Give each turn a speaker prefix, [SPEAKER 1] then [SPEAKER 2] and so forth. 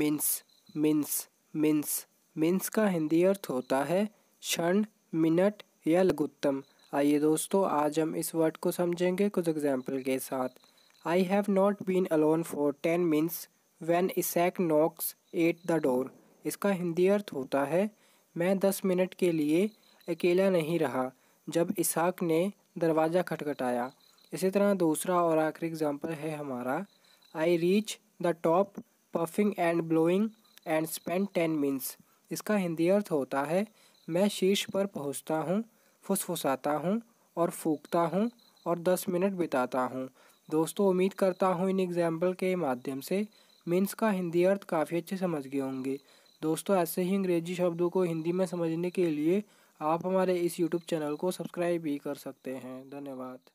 [SPEAKER 1] Mince mince mince mince का हिंदी अर्थ होता है क्षण मिनट या लघुत्तम आइए दोस्तों आज हम इस वर्ड को समझेंगे कुछ एग्जाम्पल के साथ I have not been alone for ten mins when Isaac knocks at the door इसका हिंदी अर्थ होता है मैं दस मिनट के लिए अकेला नहीं रहा जब इसाक ने दरवाज़ा खटखटाया इसी तरह दूसरा और आखिरी एग्जाम्पल है हमारा I reach the top puffing and blowing and spend ten minutes इसका हिंदी अर्थ होता है मैं शीर्ष पर पहुंचता हूं, फुसफुसाता हूं और फूकता हूं और दस मिनट बिताता हूं। दोस्तों उम्मीद करता हूं इन एग्जाम्पल के माध्यम से मीन्स का हिंदी अर्थ काफ़ी अच्छे समझ गए होंगे दोस्तों ऐसे ही अंग्रेजी शब्दों को हिंदी में समझने के लिए आप हमारे इस यूट्यूब चैनल को सब्सक्राइब भी कर सकते हैं धन्यवाद